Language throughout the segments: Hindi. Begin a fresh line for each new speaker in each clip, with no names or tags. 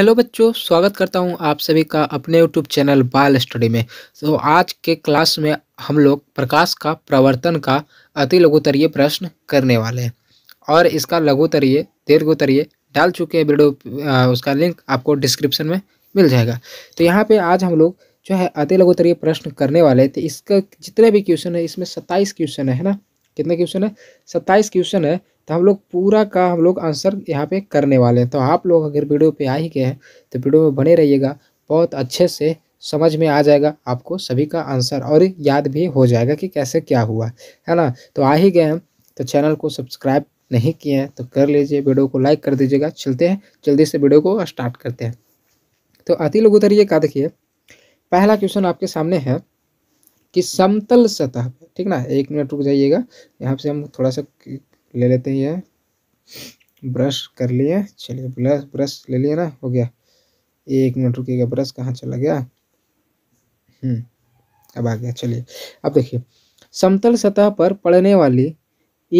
हेलो बच्चों स्वागत करता हूं आप सभी का अपने यूट्यूब चैनल बाल स्टडी में तो आज के क्लास में हम लोग प्रकाश का प्रवर्तन का अति लघुतरीय प्रश्न करने वाले हैं और इसका लघुतरीय दीर्घोतरीय डाल चुके हैं वीडियो उसका लिंक आपको डिस्क्रिप्शन में मिल जाएगा तो यहाँ पर आज हम लोग जो है अति लघुतरीय प्रश्न करने वाले तो इसका जितने भी क्वेश्चन है इसमें सत्ताईस क्वेश्चन है ना कितने क्वेश्चन है सत्ताईस क्वेश्चन है तो हम लोग पूरा का हम लोग आंसर यहाँ पे करने वाले हैं तो आप लोग अगर वीडियो पे आ ही गए हैं तो वीडियो में बने रहिएगा बहुत अच्छे से समझ में आ जाएगा आपको सभी का आंसर और याद भी हो जाएगा कि कैसे क्या हुआ है ना तो आ ही गए हैं तो चैनल को सब्सक्राइब नहीं किए हैं तो कर लीजिए वीडियो को लाइक कर दीजिएगा चलते हैं जल्दी से वीडियो को स्टार्ट करते हैं तो अति लोग उतरिए का देखिए पहला क्वेश्चन आपके सामने है कि समतल सतह पे ठीक ना एक मिनट रुक जाइएगा यहाँ से हम थोड़ा सा ले लेते हैं ब्रश कर लिए चलिए ब्रश ब्रश ले लिए ना हो गया एक मिनट रुकिएगा ब्रश कहाँ चला गया हम्म, अब आ गया चलिए अब देखिए समतल सतह पर पड़ने वाली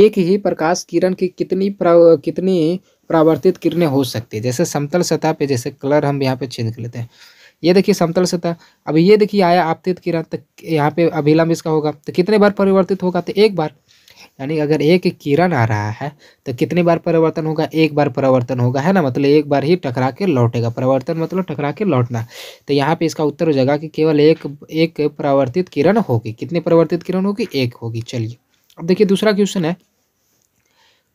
एक ही प्रकाश किरण की कितनी प्राव, कितनी परावर्तित किरणें हो सकती है जैसे समतल सतह पे जैसे कलर हम यहाँ पे चेंज कर लेते हैं ये देखिए समतल सतह अब ये देखिए आया आपतित किरण तो यहाँ पे अभिलंब इसका होगा तो कितने बार परिवर्तित होगा तो एक बार यानी अगर एक किरण आ रहा है तो कितने बार परिवर्तन होगा एक बार परिवर्तन होगा है ना मतलब एक बार ही टकरा के लौटेगा परिवर्तन मतलब टकरा के लौटना तो यहाँ पे इसका उत्तर हो जाएगा कि केवल एक एक परावर्तित किरण होगी कितनी परिवर्तित किरण होगी एक होगी चलिए अब देखिए दूसरा क्वेश्चन है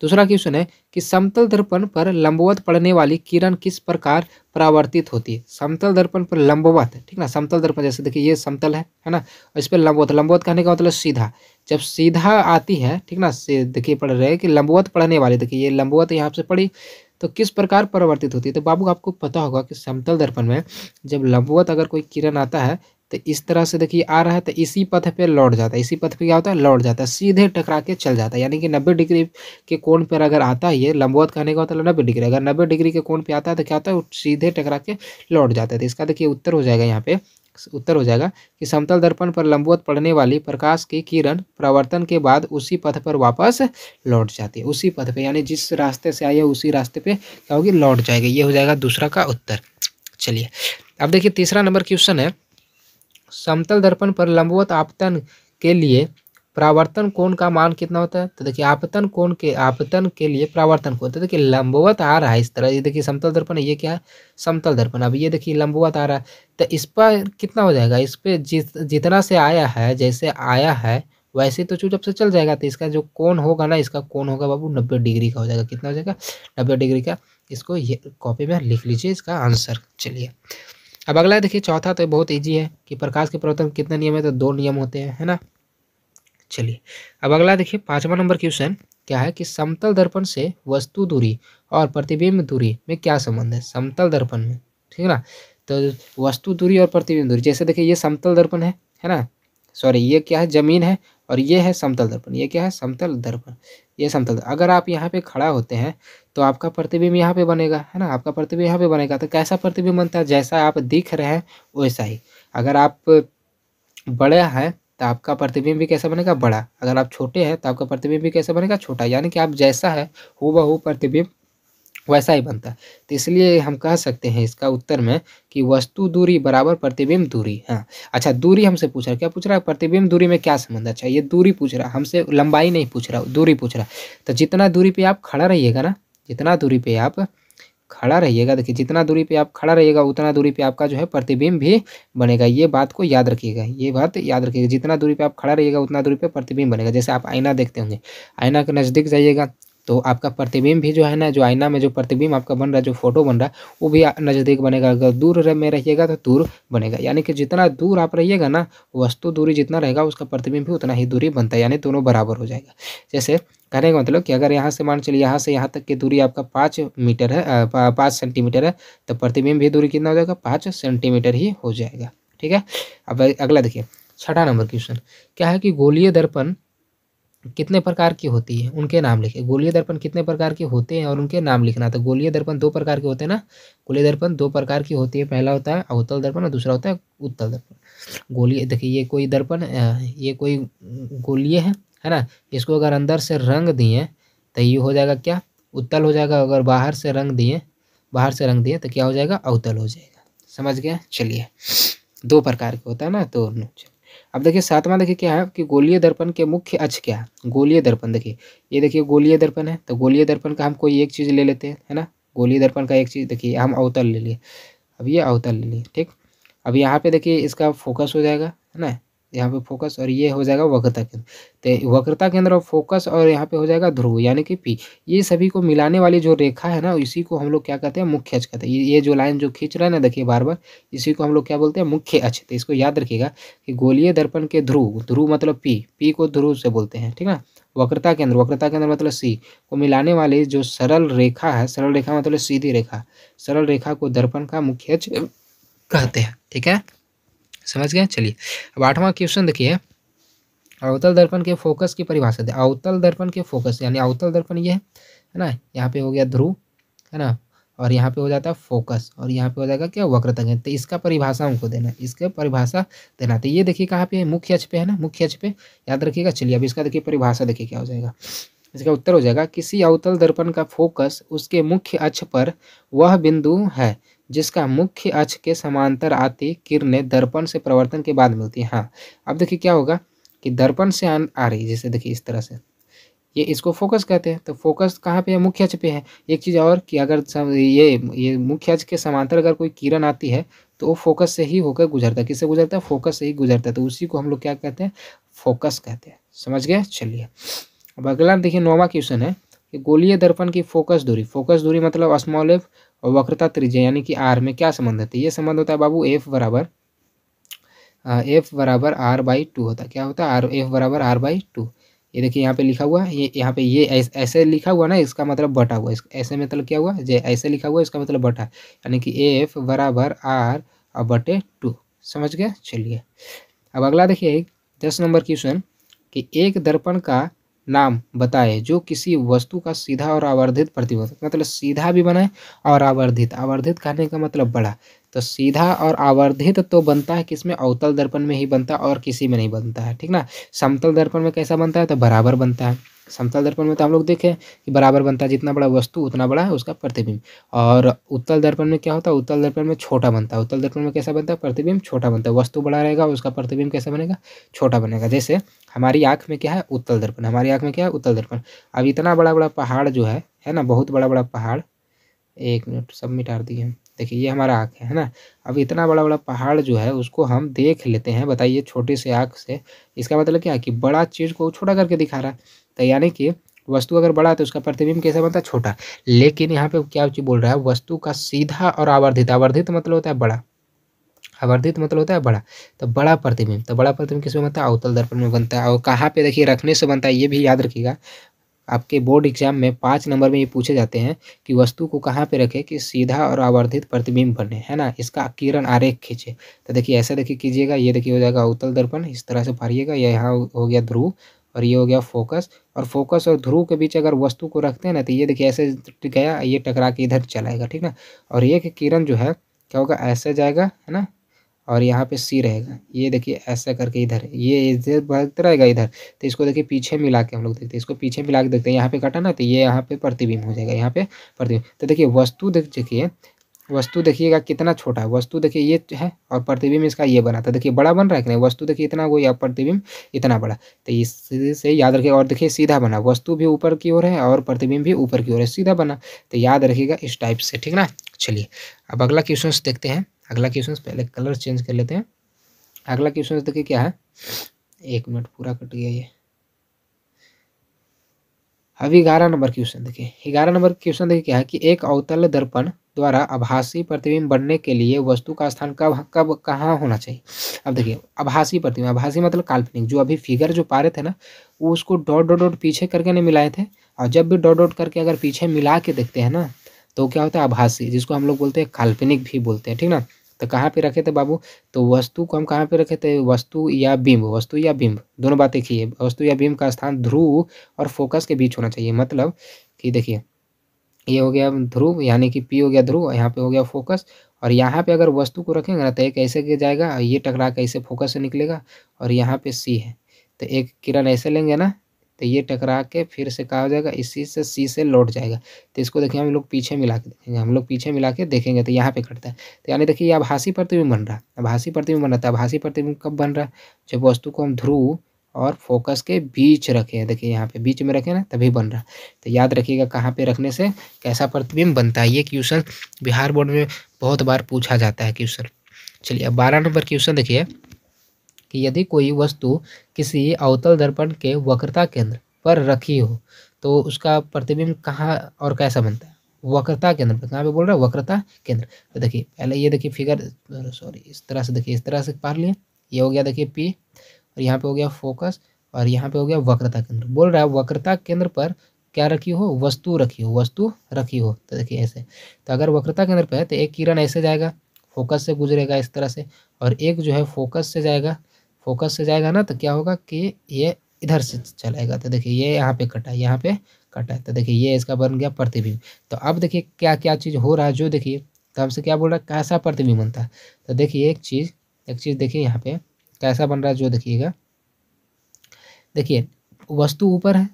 दूसरा क्वेश्चन है कि समतल दर्पण पर लंबवत पड़ने वाली किरण किस प्रकार परावर्तित होती है समतल दर्पण पर लंबवत ठीक ना समतल दर्पण जैसे देखिए ये समतल है है ना और इस पर लंबवत लंबवत कहने का मतलब सीधा जब सीधा आती है ठीक ना देखिए पढ़ रहे हैं कि लंबवत पड़ने वाली देखिए ये लंबवत यहाँ से पड़ी तो किस प्रकार परावर्तित होती है तो बाबू आपको पता होगा कि समतल दर्पण में जब लंबवत अगर कोई किरण आता है तो इस तरह से देखिए आ रहा है तो इसी पथ पे लौट जाता है इसी पथ पे क्या होता है लौट जाता है सीधे टकरा के चल जाता है यानी कि नब्बे डिग्री के कोण पर अगर आता है ये लंबवत कहने का होता मतलब है नब्बे डिग्री अगर नब्बे डिग्री के कोण पर आता है तो क्या होता है सीधे टकरा के लौट जाता है तो इसका देखिए उत्तर हो जाएगा यहाँ पे उत्तर हो जाएगा कि समतल दर्पण पर लंबवत पड़ने वाली प्रकाश की किरण प्रवर्तन के बाद उसी पथ पर वापस लौट जाती है उसी पथ पे यानी जिस रास्ते से आई है उसी रास्ते पे क्या होगी लौट जाएगी ये हो जाएगा दूसरा का उत्तर चलिए अब देखिए तीसरा नंबर क्वेश्चन है समतल दर्पण पर लंबवत आपतन के लिए प्रावर्तन कोण का मान कितना होता है तो देखिए आपतन कोण के आपतन के लिए प्रावर्तन कोण तो देखिए लंबवत आ रहा है इस तरह ये देखिए समतल दर्पण ये क्या है समतल दर्पण अब ये देखिए लंबवत आ रहा है तो इस पर कितना हो जाएगा इस पर जित जितना से आया है जैसे आया है वैसे तो चुपचाप से चल जाएगा तो इसका जो कोण होगा ना इसका कोण होगा बाबू नब्बे डिग्री का हो जाएगा कितना हो जाएगा नब्बे डिग्री का इसको ये कॉपी में लिख लीजिए इसका आंसर चलिए अब अगला देखिए चौथा तो बहुत ईजी है कि प्रकाश के प्रवर्तन कितने नियम है तो दो नियम होते हैं है ना चलिए अब अगला देखिए पाँचवा नंबर क्वेश्चन क्या है कि समतल दर्पण से वस्तु दूरी और प्रतिबिंब दूरी में क्या संबंध है समतल दर्पण में ठीक है ना तो वस्तु दूरी और प्रतिबिंब दूरी जैसे देखिए ये समतल दर्पण है है ना सॉरी ये क्या है जमीन है और ये है समतल दर्पण ये क्या है समतल दर्पण ये समतल अगर आप यहाँ पे खड़ा होते हैं तो आपका प्रतिबिंब यहाँ पे बनेगा है ना आपका प्रतिबिंब यहाँ पे बनेगा तो कैसा प्रतिबिंब बनता है जैसा आप दिख रहे हैं वैसा ही अगर आप बड़े हैं तो आपका प्रतिबिंब भी कैसा बनेगा बड़ा अगर आप छोटे हैं तो आपका प्रतिबिंब भी कैसा बनेगा छोटा यानी कि आप जैसा है हु प्रतिबिंब वैसा ही बनता है तो इसलिए हम कह सकते हैं इसका उत्तर में कि वस्तु दूरी बराबर प्रतिबिंब दूरी हाँ अच्छा दूरी हमसे पूछ रहा क्या पूछ रहा है प्रतिबिंब दूरी में क्या संबंध अच्छा ये दूरी पूछ रहा हमसे लंबाई नहीं पूछ रहा दूरी पूछ रहा तो जितना दूरी पर आप खड़ा रहिएगा ना जितना दूरी पर आप खड़ा रहिएगा देखिए जितना दूरी पे आप खड़ा रहिएगा उतना दूरी पे आपका जो है प्रतिबिंब भी बनेगा ये बात को याद रखिएगा ये बात याद रखिएगा जितना दूरी पे आप खड़ा रहिएगा उतना दूरी पे प्रतिबिंब बनेगा जैसे आप आईना देखते होंगे आईना के नज़दीक जाइएगा तो आपका प्रतिबिंब भी जो है ना जो आईना में जो प्रतिबिंब आपका बन रहा है जो फोटो बन रहा है वो भी नज़दीक बनेगा अगर दूर में रहिएगा तो दूर बनेगा यानी कि जितना दूर आप रहिएगा ना वस्तु दूरी जितना रहेगा उसका प्रतिबिंब भी उतना ही दूरी बनता है यानी दोनों बराबर हो जाएगा जैसे कहने का मतलब कि अगर यहाँ से मान चलिए यहाँ से यहाँ तक की दूरी आपका पाँच मीटर है पाँच सेंटीमीटर है तो प्रतिबिंब भी दूरी कितना हो जाएगा पाँच सेंटीमीटर ही हो जाएगा ठीक है अब अगला देखिए छठा नंबर क्वेश्चन क्या है कि गोलीय दर्पण कितने प्रकार की होती है उनके नाम लिखे गोलीय दर्पण कितने प्रकार के होते हैं और उनके नाम लिखना तो गोलीय दर्पण दो प्रकार के होते हैं ना गोलीय दर्पण दो प्रकार की होती है पहला होता है अवतल दर्पण और दूसरा होता है उत्तल दर्पण गोलीय देखिए ये कोई दर्पण ये कोई गोलीय है है ना इसको अगर अंदर से रंग दिए तो ये हो जाएगा क्या उत्तल हो जाएगा अगर बाहर से रंग दिए बाहर से रंग दिए तो क्या हो जाएगा अवतल हो जाएगा समझ गया चलिए दो प्रकार के होता है ना तो अब देखिए सातवां देखिए क्या है कि गोलीय दर्पण के मुख्य अक्ष क्या है गोलीय दर्पण देखिए ये देखिए गोलीय दर्पण है तो गोलीय दर्पण का हम कोई एक चीज़ ले लेते हैं है ना गोलीय दर्पण का एक चीज़ देखिए हम अवतल ले लिए अब ये अवतल ले लिए ठीक अब यहाँ पे देखिए इसका फोकस हो जाएगा है ना यहाँ पे फोकस और ये हो जाएगा वक्रता केंद्र तो वक्रता केंद्र और फोकस और यहाँ पे हो जाएगा ध्रुव यानी कि पी ये सभी को मिलाने वाली जो रेखा है ना इसी को हम लोग क्या कहते हैं मुख्य अक्ष कहते हैं ये जो लाइन जो खींच रहा है ना देखिए बार बार इसी को हम लोग क्या बोलते हैं मुख्य अक्ष तो इसको याद रखिएगा कि गोलीय दर्पण के ध्रुव ध्रुव मतलब पी पी को ध्रुव से बोलते हैं ठीक ना वक्रता केंद्र वक्रता केंद्र मतलब सी को मिलाने वाली जो सरल रेखा है सरल रेखा मतलब सीधी रेखा सरल रेखा को दर्पण का मुख्य कहते हैं ठीक है समझ गए चलिए अब आठवां क्वेश्चन देखिए अवतल दर्पण के फोकस की परिभाषा दे अवतल दर्पण के फोकस यानी अवतल दर्पण ये है ना यहाँ पे हो गया ध्रुव है ना और यहाँ पे हो जाता है फोकस और यहाँ पे हो जाएगा क्या वक्रतंग तो इसका परिभाषा हमको देना है इसका परिभाषा देना तो ये देखिए कहाँ पे है मुख्य अक्ष पे है ना मुख्य अक्ष पे याद रखिएगा चलिए अब इसका देखिए परिभाषा देखिए क्या हो जाएगा इसका उत्तर हो जाएगा किसी अवतल दर्पण का फोकस उसके मुख्य अक्ष पर वह बिंदु है जिसका मुख्य अक्ष के समांतर आती किरणें दर्पण से प्रवर्तन के बाद मिलती है हाँ अब देखिए क्या होगा कि दर्पण से आ रही जैसे देखिए इस तरह से ये इसको फोकस कहते हैं तो फोकस कहाँ पे है मुख्य अक्ष पे है एक चीज़ और कि अगर ये ये मुख्य अक्ष के समांतर अगर कोई किरण आती है तो वो फोकस से ही होकर गुजरता है किससे गुजरता है फोकस से ही गुजरता है तो उसी को हम लोग क्या कहते हैं फोकस कहते हैं समझ गए चलिए अब अगला देखिए नौवा क्वेश्चन है कि गोलीय दर्पण की फोकस दूरी फोकस दूरी मतलब स्मॉल एफ और वक्रता त्रिज्या यानी कि आर में क्या संबंध होता है तो ये संबंध होता है बाबू एफ बराबर एफ हाँ, बराबर आर बाई टू होता है क्या होता है आर एफ बराबर आर बाई टू ये देखिए यहाँ पे लिखा हुआ है ये यहाँ पे ये ऐसे लिखा हुआ ना इसका मतलब बटा हुआ ऐसे मतलब क्या हुआ जे ऐसे लिखा हुआ इसका मतलब बटा यानी कि एफ बराबर आर और बटे टू समझ गया चलिए अब अगला देखिए दस नंबर क्वेश्चन कि एक दर्पण का नाम बताए जो किसी वस्तु का सीधा और आवर्धित प्रतिबंध मतलब सीधा भी बनाए और आवर्धित आवर्धित कहने का मतलब बड़ा तो सीधा और आवर्धित तो बनता है किसमें अवतल दर्पण में ही बनता है और किसी में नहीं बनता है ठीक ना समतल दर्पण में कैसा बनता है तो बराबर बनता है समतल दर्पण में तो हम लोग देखें कि बराबर बनता है जितना बड़ा वस्तु उतना बड़ा है उसका प्रतिबिंब और उत्तल दर्पण में क्या होता है उत्तल दर्पण में छोटा बनता है उत्तल दर्पण में कैसा बनता है प्रतिबिंब छोटा बनता है वस्तु बड़ा रहेगा उसका प्रतिबिंब कैसा बनेगा छोटा बनेगा जैसे हमारी आँख में क्या है उत्तल दर्पण हमारी आँख में क्या है उत्तल दर्पण अब इतना बड़ा बड़ा पहाड़ जो है है ना बहुत बड़ा बड़ा पहाड़ एक मिनट सब मिटार दिए देखिए ये हमारा आँख है ना अब इतना बड़ा बड़ा पहाड़ जो है उसको हम देख लेते हैं बताइए छोटी से आँख से इसका मतलब क्या है कि बड़ा चीज़ को छोटा करके दिखा रहा है तो यानी कि वस्तु अगर बड़ा है तो उसका प्रतिबिंब कैसा बनता है छोटा लेकिन यहाँ पे क्या चीज़ बोल रहा है वस्तु का सीधा और आवर्धित आवर्धित मतलब होता है बड़ा आवर्धित मतलब होता है बड़ा तो बड़ा प्रतिबिंब तो बड़ा प्रतिबिंब किसमें बनता है अवतल दर्पण में बनता है और कहाँ पे देखिए रखने से बनता है ये भी याद रखिएगा आपके बोर्ड एग्जाम में पाँच नंबर में ये पूछे जाते हैं कि वस्तु को कहाँ पे रखें कि सीधा और आवर्धित प्रतिबिंब बने है ना इसका किरण आरेख खींचे तो देखिए ऐसा देखिए कीजिएगा ये देखिए हो जाएगा अवतल दर्पण इस तरह से फाड़िएगा या यहाँ हो गया ध्रुव और ये हो गया फोकस और फोकस और ध्रुव के बीच अगर वस्तु को रखते हैं ना तो ये देखिए ऐसे गया ये टकरा के इधर चलाएगा ठीक ना और ये किरण जो है क्या होगा ऐसे जाएगा है ना और यहाँ पे सी रहेगा ये देखिए ऐसा करके इधर ये इधर भटकता रहेगा इधर तो इसको देखिए पीछे मिला के हम लोग देखते हैं इसको पीछे मिला के देखते हैं यहाँ पे काटा ना तो ये यहाँ पे प्रतिबिंब हो जाएगा यहाँ पे प्रतिबिंब तो देखिए वस्तु देख देखिए वस्तु देखिएगा कितना छोटा है वस्तु देखिए ये है और प्रतिबिंब इसका ये बना था देखिए बड़ा बन रहा है कि नहीं वस्तु देखिए इतना वो या प्रतिबिंब इतना बड़ा तो इससे याद रखिए और देखिए सीधा बना वस्तु भी ऊपर की ओर है और प्रतिबिंब भी ऊपर की ओर है सीधा बना तो याद रखिएगा इस टाइप से ठीक ना चलिए अब अगला क्वेश्चन देखते हैं अगला क्वेश्चन पहले कलर चेंज कर लेते हैं अगला क्वेश्चन देखिए क्या है एक मिनट पूरा कट गया ये अब ग्यारह नंबर क्वेश्चन देखिए ग्यारह नंबर क्वेश्चन देखिए क्या है कि एक अवतल दर्पण द्वारा आभासी प्रतिबिंब बनने के लिए वस्तु का स्थान कब कब कहाँ होना चाहिए अब देखिए आभासी प्रतिबिंब आभासी मतलब काल्पनिक जो अभी फिगर जो पा रहे थे ना वो उसको डॉट डॉट डॉट पीछे करके नहीं मिलाए थे और जब भी डॉट डॉट करके अगर पीछे मिला के देखते हैं ना तो क्या होता है आभासी जिसको हम लोग बोलते हैं काल्पनिक भी बोलते हैं ठीक ना तो कहाँ पे रखे थे बाबू तो वस्तु को हम कहाँ पे रखे थे वस्तु या बिंब वस्तु या बिंब दोनों बातें की वस्तु या बिंब का स्थान ध्रुव और फोकस के बीच होना चाहिए मतलब कि देखिए ये हो गया ध्रुव यानी कि पी हो गया ध्रुव यहाँ पे हो गया फोकस और यहाँ पे अगर वस्तु को रखेंगे ना तो एक ऐसे गिर जाएगा और ये टकरा के ऐसे फोकस से निकलेगा और यहाँ पे सी है तो एक किरण ऐसे लेंगे ना तो ये टकरा के फिर से कहा हो जाएगा इसी से सी से लौट जाएगा तो इसको देखिए हम लोग पीछे मिला के देखेंगे हम लोग पीछे मिला के देखेंगे तो यहाँ पे कटता है तो यानी देखिए यह आभासी प्रतिबिंब बन रहा है आभासी प्रतिबिंब बन रहा था तो आभासी प्रतिबिंब कब बन रहा है जब वस्तु को हम ध्रुव और फोकस के बीच रखें देखिए यहाँ पे बीच में रखें ना तभी बन रहा तो याद रखिएगा कहाँ पे रखने से कैसा प्रतिबिंब बनता है ये क्वेश्चन बिहार बोर्ड में बहुत बार पूछा जाता है क्वेश्चन चलिए अब बारह नंबर क्वेश्चन देखिए कि यदि कोई वस्तु किसी अवतल दर्पण के वक्रता केंद्र पर रखी हो तो उसका प्रतिबिंब कहाँ और कैसा बनता है वक्रता केंद्र पर कहाँ पे बोल रहा है वक्रता केंद्र तो देखिए पहले ये देखिए फिगर सॉरी इस तरह से देखिए इस तरह से पार लिए ये हो गया देखिए पी और यहाँ पे हो गया फोकस और यहाँ पे हो गया वक्रता केंद्र बोल रहा है वक्रता केंद्र पर क्या रखी हो वस्तु रखी हो वस्तु रखी हो तो देखिए ऐसे तो अगर वक्रता केंद्र पर है तो एक किरण ऐसे जाएगा फोकस से गुजरेगा इस तरह से और एक जो है फोकस से जाएगा फोकस से जाएगा ना तो क्या होगा कि ये इधर से चलाएगा तो देखिए ये यहाँ पे कटा है यहाँ पे कटा है तो देखिए ये इसका बन गया प्रतिबिंब तो अब देखिए क्या क्या चीज़ हो रहा है जो देखिए तो हमसे क्या बोल रहा है कैसा प्रतिबिंब बनता है तो देखिए एक चीज़ एक चीज़ देखिए यहाँ पे कैसा बन रहा है जो देखिएगा देखिए वस्तु ऊपर है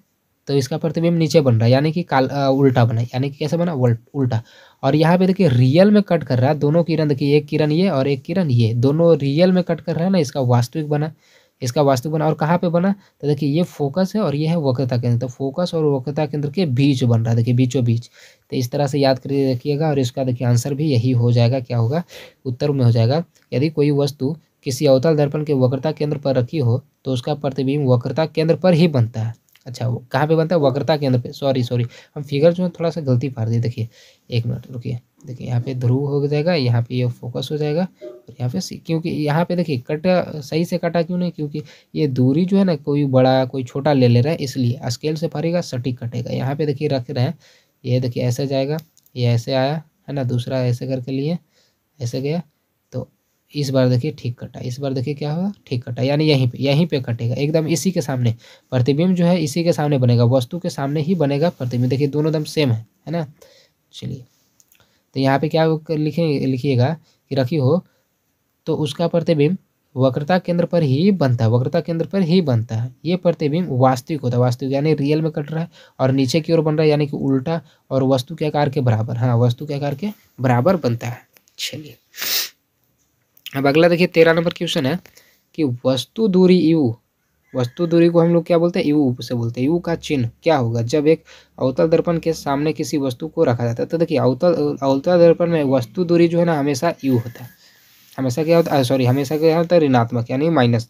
तो इसका प्रतिबिंब नीचे बन रहा है यानी कि काल आ, उल्टा बना यानी कि कैसा बना उल्टा और यहाँ पे देखिए रियल में कट कर रहा है दोनों किरण देखिए एक किरण ये और एक किरण ये दोनों रियल में कट कर रहा है ना इसका वास्तविक बना इसका वास्तविक बना और कहाँ पे बना तो देखिए ये फोकस है और ये है वक्रता केंद्र तो फोकस और वक्रता केंद्र के बीच बन रहा है देखिए बीचों बीच तो इस तरह से याद करिए देखिएगा और इसका देखिए आंसर भी यही हो जाएगा क्या होगा उत्तर में हो जाएगा यदि कोई वस्तु किसी अवतल दर्पण के वक्रता केंद्र पर रखी हो तो उसका प्रतिबिंब वक्रता केंद्र पर ही बनता है अच्छा वो कहाँ पे बनता है वक्रता केंद्र पे सॉरी सॉरी हम फिगर जो है थोड़ा सा गलती पार दिए देखिए एक मिनट रुकिए देखिए यहाँ पे ध्रुव हो जाएगा यहाँ पे ये यह फोकस हो जाएगा और यहाँ पे क्योंकि यहाँ पे देखिए कटा सही से कटा क्यों नहीं क्योंकि ये दूरी जो है ना कोई बड़ा कोई छोटा ले ले रहा है इसलिए स्केल से फरेगा सटीक कटेगा यहाँ पे देखिए रख रहे हैं ये देखिए ऐसे जाएगा ये ऐसे आया है ना दूसरा ऐसे करके लिए ऐसे गया इस बार देखिए ठीक कटा इस बार देखिए क्या होगा ठीक कटा यानी यहीं पे यहीं पे कटेगा एकदम इसी के सामने प्रतिबिंब जो है इसी के सामने बनेगा वस्तु के सामने ही बनेगा प्रतिबिंब देखिए दोनों एकदम सेम है है ना चलिए तो यहाँ पे क्या लिखेंगे लिखिएगा कि रखी हो तो उसका प्रतिबिंब वक्रता केंद्र पर ही बनता है वक्रता केंद्र पर ही बनता है ये प्रतिबिंब वास्तविक होता है वास्तविक यानी रियल में कट रहा है और नीचे की ओर बन रहा है यानी कि उल्टा और वस्तु के आकार के बराबर हाँ वस्तु के आकार के बराबर बनता है चलिए अब अगला देखिए तेरह नंबर क्वेश्चन है कि वस्तु दूरी यू वस्तु दूरी को हम लोग क्या बोलते हैं यू से बोलते हैं यू का चिन्ह क्या होगा जब एक अवतल दर्पण के सामने किसी वस्तु को रखा जाता है तो देखिए अवतल अवतल दर्पण में वस्तु दूरी जो है ना हमेशा यू होता है हमेशा क्या होता है सॉरी हमेशा क्या होता है ऋणात्मक यानी माइनस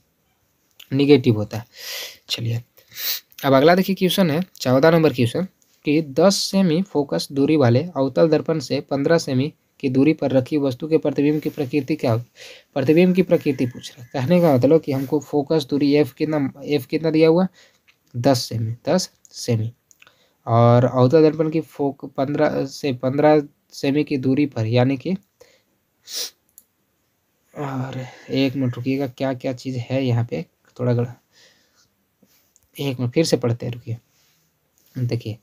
निगेटिव होता है चलिए अब अगला देखिए क्वेश्चन है चौदह नंबर क्वेश्चन कि दस सेमी फोकस दूरी वाले अवतल दर्पण से पंद्रह सेमी की दूरी पर रखी वस्तु के प्रतिबिंब की प्रकृति क्या प्रतिबिंब की प्रकृति पूछ रहा है कहने का मतलब कि हमको फोकस दूरी एफ कितना एफ कितना दिया हुआ दस सेमी दस सेमी और अवता दर्पण की फोक पंद्रह से पंद्रह सेमी की दूरी पर यानी कि और एक मिनट रुकिएगा क्या क्या चीज़ है यहाँ पे थोड़ा गड़ा एक मिनट फिर से पढ़ते हैं रुकिए देखिए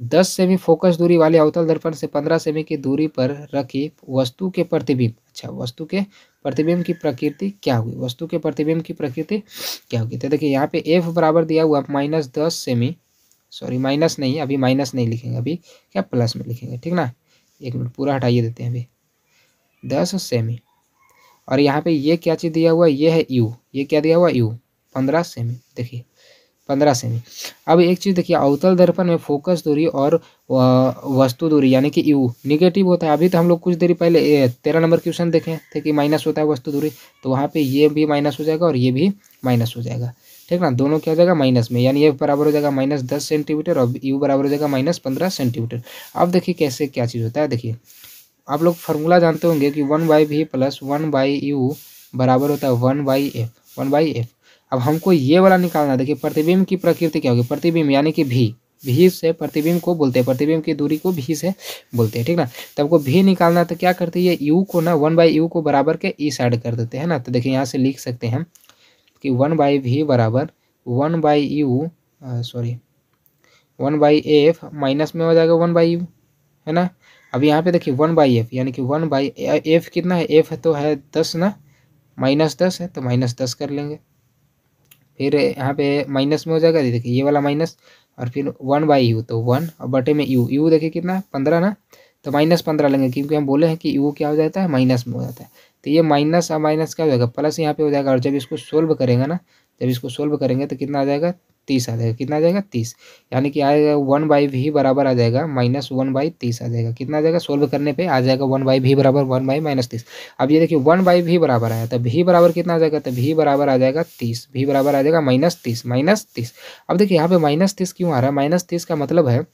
दस सेमी फोकस दूरी वाले अवतल दर्पण से पंद्रह सेमी की दूरी पर रखी वस्तु के प्रतिबिंब अच्छा वस्तु के प्रतिबिंब की प्रकृति क्या होगी वस्तु के प्रतिबिंब की प्रकृति क्या होगी तो देखिए यहाँ पे एफ बराबर दिया हुआ माइनस दस सेमी सॉरी माइनस नहीं अभी माइनस नहीं लिखेंगे अभी क्या प्लस में लिखेंगे ठीक ना एक मिनट पूरा हटाइए देते हैं अभी दस सेमी और यहाँ पे ये क्या चीज़ दिया हुआ ये है यू ये क्या दिया हुआ यू पंद्रह सेमी देखिए पंद्रह सेमी अब एक चीज़ देखिए अवतल दर्पण में फोकस दूरी और वस्तु दूरी यानी कि यू निगेटिव होता है अभी तो हम लोग कुछ देरी पहले तेरह नंबर क्वेश्चन देखे थे कि माइनस होता है वस्तु दूरी तो वहाँ पे ये भी माइनस हो जाएगा और ये भी माइनस हो जाएगा ठीक ना दोनों क्या हो जाएगा माइनस में यानी ये बराबर हो जाएगा माइनस दस सेंटीमीटर और यू बराबर हो जाएगा माइनस पंद्रह सेंटीमीटर अब देखिए कैसे क्या चीज़ होता है देखिए आप लोग फार्मूला जानते होंगे कि one by V plus one by U बराबर होता है one by F one by F अब हमको ये वाला निकालना है देखिए प्रतिबिंब की प्रकृति क्या होगी प्रतिबिंब यानी कि भी भी से प्रतिबिंब को बोलते हैं प्रतिबिंब की दूरी को भी से बोलते हैं ठीक ना तो हमको भी निकालना तो क्या करते हैं यू को ना वन बाई यू को बराबर के ई e साइड कर देते हैं ना तो देखिए यहाँ से लिख सकते हैं कि वन बाई भी बराबर one by U sorry one by F minus में हो जाएगा वन बाई यू है ना अब यहाँ पे देखिए वन बाई एफ यानी कि वन बाई एफ कितना है एफ तो है दस ना माइनस दस है तो माइनस दस कर लेंगे फिर यहाँ पे माइनस में हो जाएगा ये देखिए ये वाला माइनस और फिर वन बाई यू तो वन और बटे में यू यू देखिए कितना है पंद्रह ना तो माइनस पंद्रह लेंगे क्योंकि हम बोले हैं कि यू क्या हो जाता है माइनस में हो जाता है तो ये माइनस और माइनस क्या हो जाएगा प्लस यहाँ पे हो जाएगा और जब इसको सोल्व करेंगे ना जब इसको सोल्व करेंगे तो कितना आ जाएगा तीस आ जाएगा कितना आ जाएगा तीस यानी कि आएगा वन बाई भी बराबर आ जाएगा माइनस वन बाई तीस आ जाएगा कितना आ जाएगा सोल्व करने पे आ जाएगा वन बाई भी बराबर वन बाई माइनस तीस अब ये देखिए वन बाई भी बराबर आया तो भी बराबर कितना आ जाएगा तो भी बराबर आ जाएगा तीस भी बराबर आ जाएगा माइनस तीस माइनस तीस अब देखिए यहाँ पे माइनस तीस क्यों आ रहा है माइनस तीस का मतलब है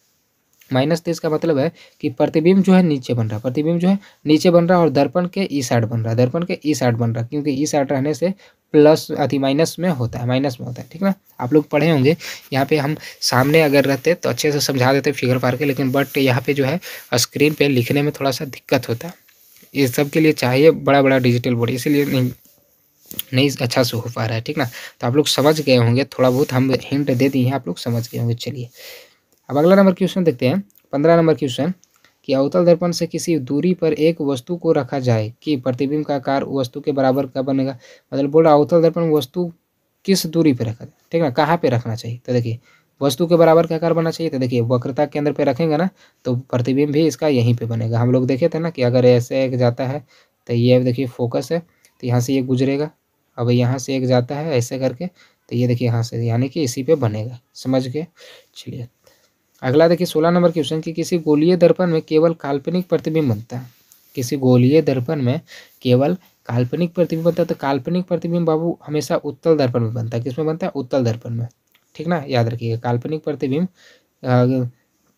माइनस तेज का मतलब है कि प्रतिबिंब जो है नीचे बन रहा है प्रतिबिंब जो है नीचे बन रहा है और दर्पण के ई साइड बन रहा है दर्पण के ई साइड बन रहा है क्योंकि ई साइड रहने से प्लस अति माइनस में होता है माइनस में होता है ठीक ना आप लोग पढ़े होंगे यहाँ पे हम सामने अगर रहते तो अच्छे से समझा देते फिगर पार के लेकिन बट यहाँ पे जो है स्क्रीन पर लिखने में थोड़ा सा दिक्कत होता है ये सब के लिए चाहिए बड़ा बड़ा डिजिटल बोर्ड इसीलिए नहीं नहीं अच्छा से हो पा रहा है ठीक ना तो आप लोग समझ गए होंगे थोड़ा बहुत हम हिंट दे दिए हैं आप लोग समझ गए होंगे चलिए अब अगला नंबर क्वेश्चन देखते हैं पंद्रह नंबर क्वेश्चन कि अवतल दर्पण से किसी दूरी पर एक वस्तु को रखा जाए कि प्रतिबिंब का आकार वस्तु के बराबर का बनेगा मतलब बोल रहा अवतल दर्पण वस्तु किस दूरी पर रखा जाए ठीक है ना कहाँ पर रखना चाहिए तो देखिए वस्तु के बराबर का आकार बनना चाहिए तो देखिए वक्रता केंद्र पे रखेंगे ना तो प्रतिबिंब भी इसका यहीं पे बनेगा हम लोग देखे थे ना कि अगर ऐसे एक जाता है तो ये देखिए फोकस है तो यहाँ से ये गुजरेगा अब यहाँ से एक जाता है ऐसे करके तो ये देखिए यहाँ से यानी कि इसी पे बनेगा समझ के चलिए अगला देखिए सोलह नंबर क्वेश्चन कि किसी गोलीय दर्पण में केवल काल्पनिक प्रतिबिंब बनता है किसी गोलीय दर्पण में केवल काल्पनिक प्रतिबिंब बनता है तो काल्पनिक प्रतिबिंब बाबू हमेशा उत्तल दर्पण में बनता है किसमें बनता है उत्तल दर्पण में ठीक ना याद रखिएगा काल्पनिक प्रतिबिंब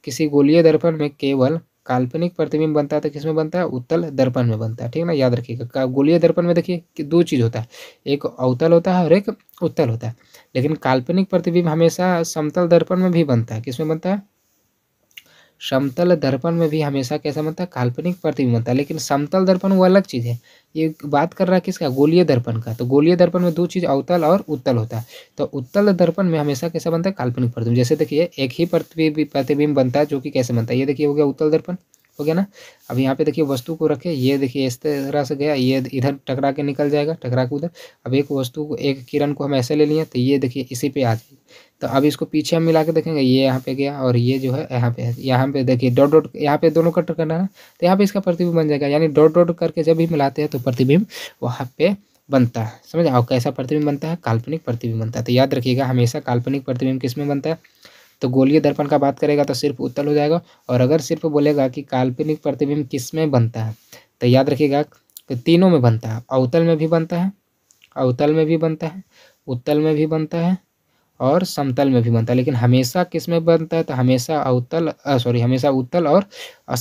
किसी गोलीय दर्पण में केवल काल्पनिक प्रतिबिंब बनता है तो किसमें बनता है उत्तल दर्पण में बनता है ठीक ना याद रखिएगा गोलीय दर्पण में देखिए कि दो चीज़ होता है एक अवतल होता है और एक उत्तल होता है लेकिन काल्पनिक प्रतिबिंब हमेशा समतल दर्पण में भी बनता है किसमें बनता है समतल दर्पण में भी हमेशा कैसा बनता है काल्पनिक प्रतिबिंब बनता है लेकिन समतल दर्पण वो अलग चीज़ है ये बात कर रहा है किसका गोलीय दर्पण का तो गोलीय दर्पण में दो चीज़ अवतल और उत्तल होता है तो उत्तल दर्पण में हमेशा कैसा बनता है काल्पनिक प्रतिबिंब जैसे देखिए एक ही प्रतिबिंब बनता है जो कि कैसे बनता है ये देखिए हो गया उत्तल दर्पण हो गया ना अब यहाँ पे देखिए वस्तु को रखे ये देखिए इस तरह से गया ये इधर टकरा के निकल जाएगा टकरा के उधर अब एक वस्तु को एक किरण को हम ऐसे ले लिए तो ये देखिए इसी पे आ जाएगी तो अब इसको पीछे हम मिला के देखेंगे ये यहाँ पे गया और ये जो है यहाँ पे यहाँ पे देखिए डॉट डॉट यहाँ पे दोनों कट करना है तो यहाँ पे इसका प्रतिबिंब बन जाएगा यानी डॉट डॉट करके जब भी मिलाते हैं तो प्रतिबिंब वहाँ पे बनता है समझ और कैसा प्रतिबिंब बनता है काल्पनिक प्रतिबिंब बनता है तो याद रखिएगा हमेशा काल्पनिक प्रतिबिंब किस में बनता है तो गोलीय दर्पण का बात करेगा तो सिर्फ उत्तल हो जाएगा और अगर सिर्फ बोलेगा कि काल्पनिक प्रतिबिंब किस में बनता है तो याद रखिएगा कि तीनों में बनता है अवतल में भी बनता है अवतल में भी बनता है उत्तल में भी बनता है और समतल में भी बनता है लेकिन हमेशा किस में बनता है तो हमेशा अवतल सॉरी हमेशा उत्तल और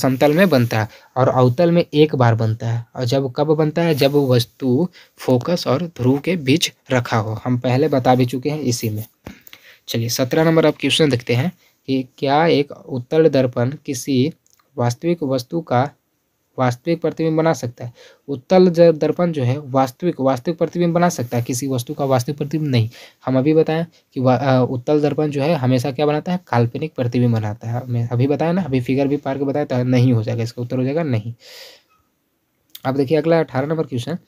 समतल में बनता है और अवतल में एक बार बनता है और जब कब बनता है जब वस्तु फोकस और ध्रुव के बीच रखा हो हम पहले बता भी चुके हैं इसी में चलिए सत्रह नंबर आप क्वेश्चन देखते हैं कि क्या एक उत्तल दर्पण किसी वास्तविक वस्तु का वास्तविक प्रतिबिंब बना सकता है उत्तल दर्पण जो है वास्तविक वास्तविक प्रतिबिंब बना सकता है किसी वस्तु का वास्तविक प्रतिबिंब नहीं हम अभी बताएं कि उत्तल दर्पण जो है हमेशा क्या बनाता है काल्पनिक प्रतिबिंब बनाता है मैं अभी बताया ना अभी फिगर भी पार के बताया था तो नहीं हो जाएगा इसका उत्तर हो जाएगा नहीं अब देखिए अगला अठारह नंबर क्वेश्चन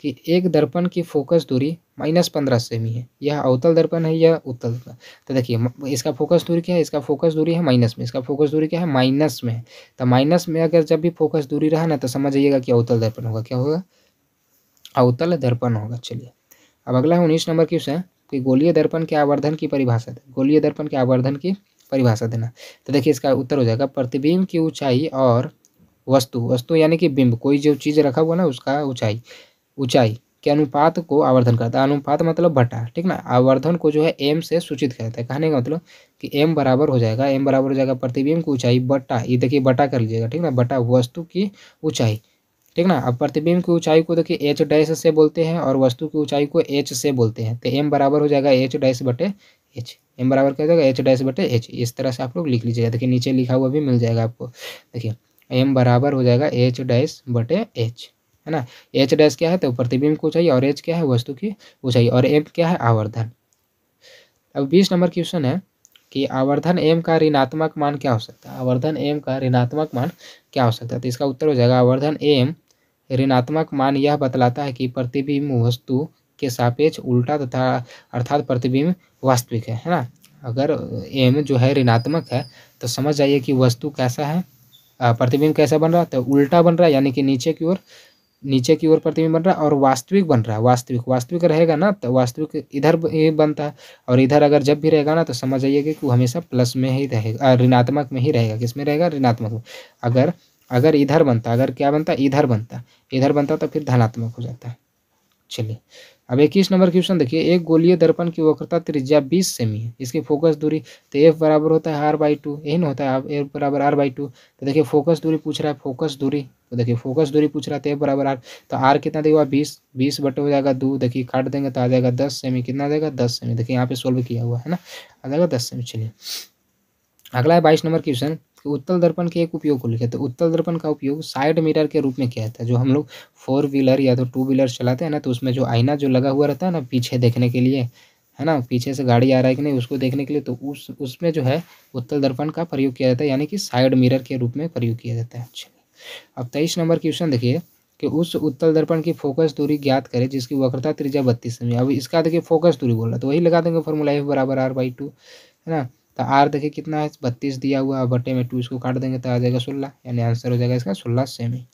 कि एक दर्पण की फोकस दूरी माइनस पंद्रह सेमी है यह अवतल दर्पण है यह उत्तल दर्पण तो देखिए इसका फोकस दूरी क्या है इसका फोकस दूरी है माइनस में इसका फोकस दूरी क्या है माइनस में है तो माइनस में अगर जब भी फोकस दूरी रहा ना तो समझ आइएगा कि अवतल दर्पण होगा क्या होगा अवतल दर्पण होगा चलिए अब अगला है उन्नीस नंबर क्वेश्चन कि गोलीय दर्पण के आवर्धन की परिभाषा गोलीय दर्पण के आवर्धन की परिभाषा देना तो देखिए इसका उत्तर हो जाएगा प्रतिबिंब की ऊंचाई और वस्तु वस्तु यानी कि बिंब कोई जो चीज़ रखा हुआ ना उसका ऊंचाई ऊंचाई के अनुपात को आवर्धन करता है अनुपात मतलब बटा ठीक ना आवर्धन को जो है एम से सूचित करता है कहने का मतलब कि एम बराबर हो जाएगा एम बराबर हो जाएगा प्रतिबिंब की ऊंचाई बटा ये देखिए बटा कर लीजिएगा ठीक ना बटा वस्तु की ऊंचाई ठीक ना अब प्रतिबिंब की ऊंचाई को देखिए एच डैश से बोलते हैं और वस्तु की ऊंचाई को एच से बोलते हैं तो एम बराबर हो जाएगा एच डैश बटे एच एम बराबर क्या हो जाएगा एच डैश बटे एच इस तरह से आप लोग लिख लीजिएगा देखिए नीचे लिखा हुआ भी मिल जाएगा आपको देखिए एम बराबर हो जाएगा एच डैश बटे एच है ना एच डैश क्या है तो प्रतिबिंब की ऊंचाई और एच क्या है वस्तु की ऊंचाई और एम क्या है आवर्धन अब बीस नंबर क्वेश्चन है कि आवर्धन एम का ऋणात्मक मान क्या हो सकता है आवर्धन एम का ऋणात्मक मान क्या हो सकता है तो इसका उत्तर हो जाएगा आवर्धन एम ऋणात्मक मान यह बतलाता है कि प्रतिबिंब वस्तु के सापेक्ष उल्टा तथा अर्थात प्रतिबिंब वास्तविक है है ना अगर एम जो है ऋणात्मक है तो समझ जाइए कि वस्तु कैसा है प्रतिबिंब कैसा बन रहा है तो उल्टा बन रहा है यानी कि नीचे की ओर नीचे की ओर प्रतिबिंब बन रहा है और वास्तविक बन रहा है वास्तविक वास्तविक रहेगा ना तो वास्तविक इधर ये बनता है और इधर अगर जब भी रहेगा ना तो समझ आइएगा कि वो हमेशा प्लस में ही रहेगा ऋणात्मक में ही रहेगा किसमें रहेगा ऋणात्मक में अगर अगर इधर बनता अगर क्या बनता इधर बनता इधर बनता तो फिर धनात्मक हो जाता है चलिए अब इक्कीस नंबर क्वेश्चन देखिए एक गोलीय दर्पण की वक्रता त्रिज्या बीस सेमी है इसकी फोकस दूरी तो एफ बराबर होता है आर बाई टू यही ना होता है एफ बराबर आर बाई टू तो देखिए फोकस दूरी पूछ रहा है फोकस दूरी तो देखिए फोकस दूरी पूछ रहा है तो एफ बराबर आर तो आर कितना देगा बीस बीस बटे हो जाएगा दो देखिए काट देंगे तो आ जाएगा दस सेमी कितना देगा दस सेमी देखिए यहाँ पे सोल्व किया हुआ है ना आ जाएगा दस सेमी चलिए अगला है बाईस नंबर क्वेश्चन कि उत्तल दर्पण के एक उपयोग को लिखे तो उत्तल दर्पण का उपयोग साइड मिरर के रूप में किया जाता है जो हम लोग फोर व्हीलर या तो टू व्हीलर चलाते हैं ना तो उसमें जो आईना जो लगा हुआ रहता है ना पीछे देखने के लिए है ना पीछे से गाड़ी आ रहा है कि नहीं उसको देखने के लिए तो उस उसमें जो है उत्तल दर्पण का प्रयोग किया जाता है यानी कि साइड मिरर के रूप में प्रयोग किया जाता है अच्छा। अब तेईस नंबर क्वेश्चन देखिए कि उस उत्तल दर्पण की फोकस दूरी ज्ञात करें जिसकी वक्रता त्रिज्या बत्तीस सेमी अब इसका देखिए फोकस दूरी बोल रहा तो वही लगा देंगे फॉर्मूला एफ बराबर आर बाई टू है ना तो आर देखिए कितना है बत्तीस दिया हुआ है बटे में टू इसको काट देंगे तो आ जाएगा सोलह यानी आंसर हो जाएगा इसका सोलह सेमी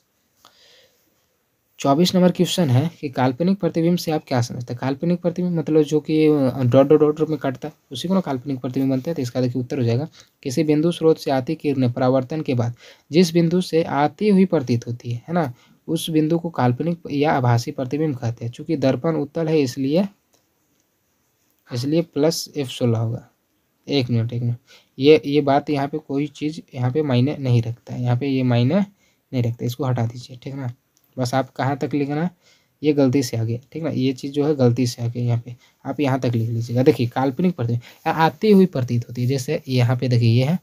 चौबीस नंबर क्वेश्चन है कि काल्पनिक प्रतिबिंब से आप क्या समझते हैं काल्पनिक प्रतिबिंब मतलब जो कि डॉट डॉट डॉट में काटता है उसी को ना काल्पनिक प्रतिबिंब बनता है तो इसका देखिए उत्तर हो जाएगा किसी बिंदु स्रोत से आती किरणें परावर्तन के बाद जिस बिंदु से आती हुई प्रतीत होती है है ना उस बिंदु को काल्पनिक या आभासी प्रतिबिंब कहते हैं चूंकि दर्पण उत्तर है इसलिए इसलिए प्लस एफ सोलह होगा एक मिनट एक मिनट ये ये बात यहाँ पे कोई चीज़ यहाँ पे मायने नहीं रखता है यहाँ पे ये मायने नहीं रखता इसको हटा दीजिए ठीक ना बस आप कहाँ तक लिखना ये गलती से आ गया ठीक ना ये चीज़ जो है गलती से आ गई यहाँ पे आप यहाँ तक लिख लीजिएगा देखिए काल्पनिक प्रतीत आती हुई प्रतीत होती है जैसे यहाँ पे देखिए ये है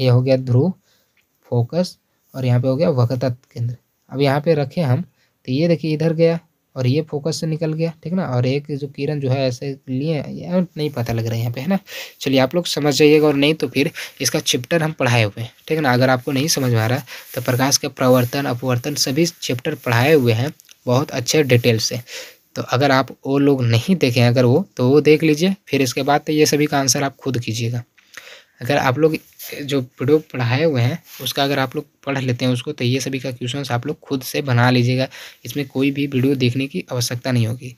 ये हो गया ध्रुव फोकस और यहाँ पे हो गया वक्त केंद्र अब यहाँ पे रखे हम तो ये देखिए इधर गया और ये फोकस से निकल गया ठीक ना और एक जो किरण जो है ऐसे लिए नहीं पता लग रहा है यहाँ पे है ना चलिए आप लोग समझ जाइएगा और नहीं तो फिर इसका चैप्टर हम पढ़ाए हुए हैं ठीक है ना अगर आपको नहीं समझ आ रहा तो प्रकाश का प्रवर्तन अपवर्तन सभी चैप्टर पढ़ाए हुए हैं बहुत अच्छे डिटेल से तो अगर आप वो लोग नहीं देखें अगर वो तो वो देख लीजिए फिर इसके बाद तो ये सभी का आंसर आप खुद कीजिएगा अगर आप लोग जो वीडियो पढ़ाए हुए हैं उसका अगर आप लोग पढ़ लेते हैं उसको तो ये सभी का क्वेश्चन आप लोग खुद से बना लीजिएगा इसमें कोई भी वीडियो देखने की आवश्यकता नहीं होगी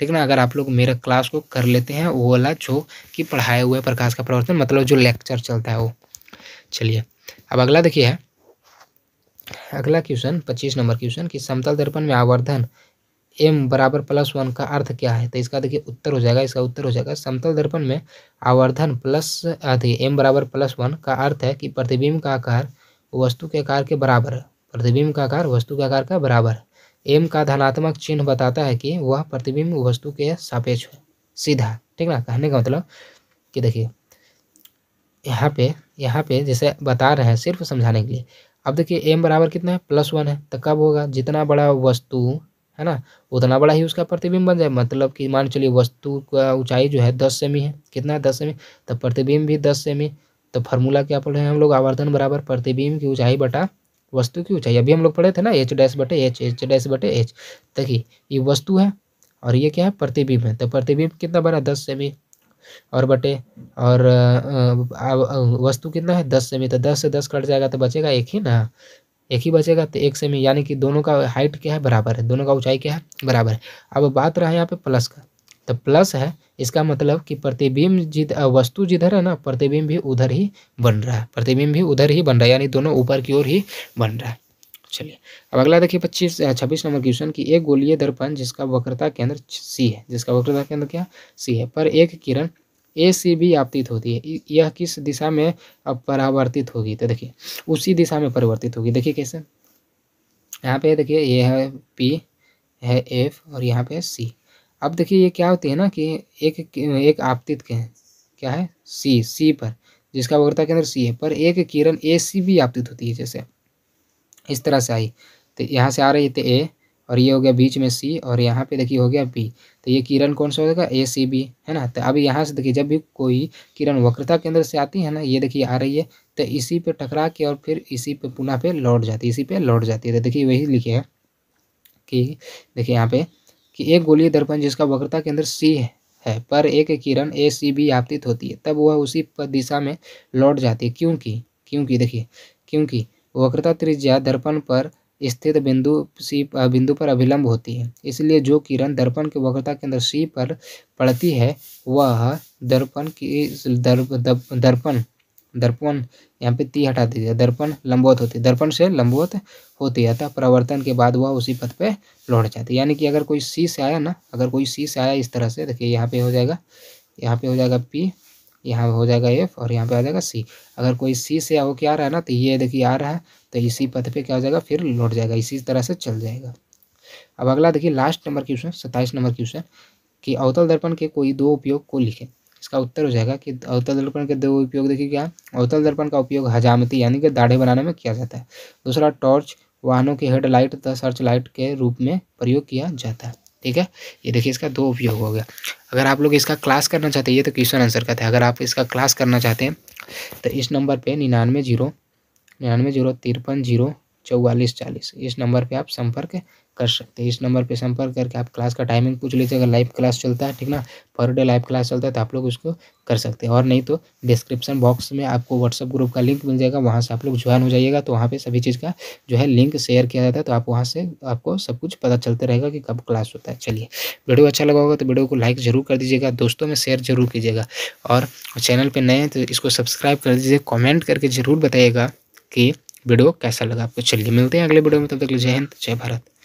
ठीक ना अगर आप लोग मेरा क्लास को कर लेते हैं वो वाला जो कि पढ़ाए हुए प्रकाश का प्रवर्तन मतलब जो लेक्चर चलता है वो चलिए अब अगला देखिए अगला क्वेश्चन पच्चीस नंबर क्वेश्चन कि समतल दर्पण में आवर्धन एम बराबर प्लस वन का अर्थ क्या है तो इसका देखिए उत्तर हो जाएगा इसका उत्तर हो जाएगा समतल दर्पण में आवर्धन प्लस देखिए एम बराबर प्लस वन का अर्थ है कि प्रतिबिंब का आकार वस्तु के आकार के बराबर है प्रतिबिंब का आकार वस्तु के आकार का बराबर है एम का धनात्मक चिन्ह बताता है कि वह प्रतिबिंब वस्तु के सापेक्ष है सीधा ठीक ना कहने का मतलब कि देखिए यहाँ पे यहाँ पे जैसे बता रहे हैं सिर्फ समझाने के लिए अब देखिए एम बराबर कितना है प्लस वन है तो कब होगा जितना बड़ा वस्तु है ना उतना बड़ा ही उसका प्रतिबिंब बन जाए मतलब कि मान चलिए वस्तु का ऊंचाई जो है दस सेमी है कितना है दस सेमी तो प्रतिबिंब भी दस सेमी तो फार्मूला क्या पढ़े हैं हम लोग आवर्धन बराबर प्रतिबिंब की ऊंचाई बटा वस्तु की ऊंचाई अभी हम लोग पढ़े थे ना एच डैश बटे एच एच डैश बटे एच देखिए ये वस्तु है और ये क्या है प्रतिबिंब है तो प्रतिबिंब कितना बना दस सेमी और बटे और वस्तु कितना है दस सेमी तो दस से दस कट जाएगा तो बचेगा एक ही ना एक ही बचेगा तो एक सेमी यानी कि दोनों का हाइट क्या है बराबर है दोनों का ऊंचाई क्या है बराबर है अब बात रहा है यहाँ पे प्लस का तो प्लस है इसका मतलब कि प्रतिबिंब जिद वस्तु जिधर है ना प्रतिबिंब भी उधर ही बन रहा है प्रतिबिंब भी उधर ही बन रहा है यानी दोनों ऊपर की ओर ही बन रहा है चलिए अब अगला देखिए पच्चीस छब्बीस नंबर क्वेश्चन की एक गोलीय दर्पण जिसका वक्रता केंद्र सी है जिसका वक्रता केंद्र क्या सी है पर एक किरण ए से भी आपतित होती है यह किस दिशा में अब परावर्तित होगी तो देखिए उसी दिशा में परिवर्तित होगी देखिए कैसे यहाँ पे देखिए ये है पी है एफ और यहाँ पे सी अब देखिए ये क्या होती है ना कि एक एक आपतित के क्या है सी सी पर जिसका वक्रता केंद्र सी है पर एक किरण ए सी भी आपतित होती है जैसे इस तरह से आई तो यहाँ से आ रही थी ए और ये हो गया बीच में सी और यहाँ पे देखिए हो गया पी तो ये किरण कौन सा हो जाएगा ए सी बी है ना तो अब यहाँ से देखिए जब भी कोई किरण वक्रता केंद्र से आती है ना ये देखिए आ रही है तो इसी पे टकरा के और फिर इसी पे पुनः पे लौट जाती है इसी पे लौट जाती है तो देखिए वही लिखे है कि देखिए यहाँ पे कि एक गोलीय दर्पण जिसका वक्रता केंद्र सी है है पर एक किरण ए सी बी आपतित होती है तब वह उसी पर दिशा में लौट जाती है क्योंकि क्योंकि देखिए क्योंकि वक्रता त्रिज्या दर्पण पर स्थित बिंदु सी बिंदु पर अभिलंब होती है इसलिए जो किरण दर्पण की वक्रता केंद्र सी पर पड़ती है वह दर्पण की दर्पण दर्पण दर्पण यहाँ पे ती हटा दीजिए दर्पण लंबवत होती है दर्पण से लंबवत होती है अतः परावर्तन के बाद वह उसी पथ पे लौट जाती है यानी कि अगर कोई सी से आया ना अगर कोई सी से आया इस तरह से देखिए यहाँ पे हो जाएगा यहाँ पे हो जाएगा पी यहाँ हो जाएगा एफ और यहाँ पे आ जाएगा सी अगर कोई सी से क्या आ रहा है ना तो ये देखिए आ रहा है तो इसी पथ पे क्या हो जाएगा फिर लौट जाएगा इसी तरह से चल जाएगा अब अगला देखिए लास्ट नंबर क्वेश्चन सत्ताईस नंबर क्वेश्चन कि अवतल दर्पण के कोई दो उपयोग को लिखे इसका उत्तर हो जाएगा कि अवतल दर्पण के दो उपयोग देखिए क्या अवतल दर्पण का उपयोग हजामती यानी कि दाढ़े बनाने में किया जाता है दूसरा टॉर्च वाहनों के हेडलाइट तथा सर्च लाइट के रूप में प्रयोग किया जाता है ठीक है ये देखिए इसका दो उपयोग हो गया अगर आप लोग इसका क्लास करना चाहते हैं ये तो क्वेश्चन आंसर का था अगर आप इसका क्लास करना चाहते हैं तो इस नंबर पे निन्यानवे जीरो निन्यानवे जीरो तिरपन जीरो चौवालीस चालीस इस नंबर पे आप संपर्क कर सकते हैं इस नंबर पे संपर्क करके आप क्लास का टाइमिंग पूछ लीजिए अगर लाइव क्लास चलता है ठीक ना पर डे लाइव क्लास चलता है तो आप लोग उसको कर सकते हैं और नहीं तो डिस्क्रिप्शन बॉक्स में आपको व्हाट्सअप ग्रुप का लिंक मिल जाएगा वहाँ से आप लोग ज्वाइन हो जाइएगा तो वहाँ पर सभी चीज़ का जो है लिंक शेयर किया जाता है तो आप वहाँ से आपको सब कुछ पता चलता रहेगा कि कब क्लास होता है चलिए वीडियो अच्छा लगा होगा तो वीडियो को लाइक जरूर कर दीजिएगा दोस्तों में शेयर जरूर कीजिएगा और चैनल पर नए हैं तो इसको सब्सक्राइब कर दीजिए कॉमेंट करके ज़रूर बताइएगा कि वीडियो कैसा लगा आपको चलिए मिलते हैं अगले वीडियो में तब तक जय हिंद जय भारत